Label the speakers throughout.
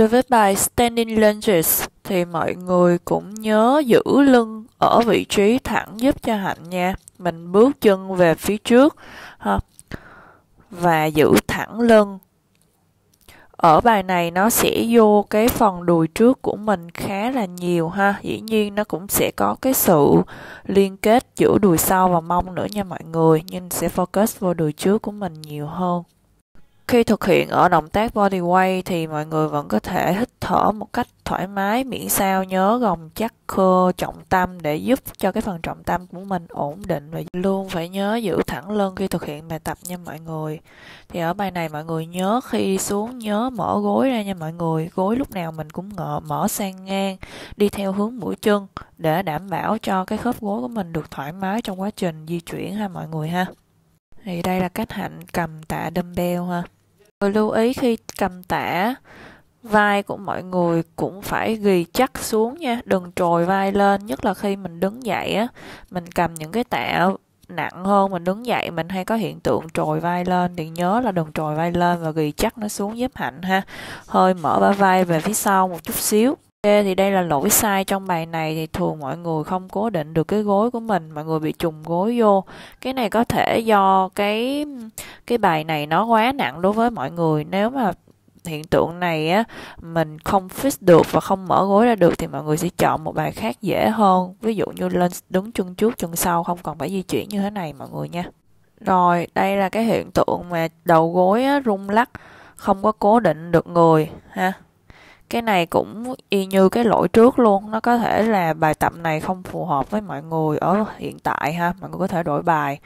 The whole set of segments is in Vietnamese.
Speaker 1: đối với bài standing lunges thì mọi người cũng nhớ giữ lưng ở vị trí thẳng giúp cho hạnh nha mình bước chân về phía trước ha và giữ thẳng lưng ở bài này nó sẽ vô cái phần đùi trước của mình khá là nhiều ha dĩ nhiên nó cũng sẽ có cái sự liên kết giữa đùi sau và mông nữa nha mọi người nhưng sẽ focus vào đùi trước của mình nhiều hơn khi thực hiện ở động tác body bodyweight thì mọi người vẫn có thể hít thở một cách thoải mái miễn sao nhớ gồng chắc cơ trọng tâm để giúp cho cái phần trọng tâm của mình ổn định và luôn phải nhớ giữ thẳng lưng khi thực hiện bài tập nha mọi người. Thì ở bài này mọi người nhớ khi xuống nhớ mở gối ra nha mọi người. Gối lúc nào mình cũng ngợ mở sang ngang đi theo hướng mũi chân để đảm bảo cho cái khớp gối của mình được thoải mái trong quá trình di chuyển ha mọi người ha. Thì đây là cách hạnh cầm tạ dumbbell ha. Ờ, lưu ý khi cầm tạ vai của mọi người cũng phải ghi chắc xuống nha đừng trồi vai lên nhất là khi mình đứng dậy á mình cầm những cái tạ nặng hơn mình đứng dậy mình hay có hiện tượng trồi vai lên thì nhớ là đừng trồi vai lên và ghi chắc nó xuống giúp hạnh ha hơi mở ba vai về phía sau một chút xíu thì đây là lỗi sai trong bài này thì thường mọi người không cố định được cái gối của mình mọi người bị trùng gối vô cái này có thể do cái cái bài này nó quá nặng đối với mọi người nếu mà hiện tượng này á mình không fix được và không mở gối ra được thì mọi người sẽ chọn một bài khác dễ hơn ví dụ như lên đứng chân trước chân sau không còn phải di chuyển như thế này mọi người nha rồi đây là cái hiện tượng mà đầu gối á, rung lắc không có cố định được người ha cái này cũng y như cái lỗi trước luôn nó có thể là bài tập này không phù hợp với mọi người ở hiện tại ha mọi người có thể đổi bài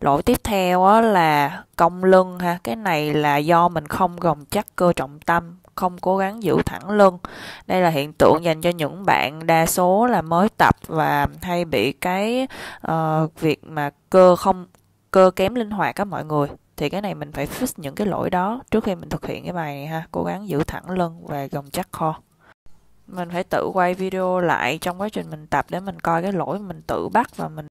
Speaker 1: lỗi tiếp theo á là cong lưng ha cái này là do mình không gồng chắc cơ trọng tâm không cố gắng giữ thẳng lưng đây là hiện tượng dành cho những bạn đa số là mới tập và hay bị cái uh, việc mà cơ không cơ kém linh hoạt các mọi người thì cái này mình phải fix những cái lỗi đó trước khi mình thực hiện cái bài này ha cố gắng giữ thẳng lưng và gồng chắc kho mình phải tự quay video lại trong quá trình mình tập để mình coi cái lỗi mình tự bắt và mình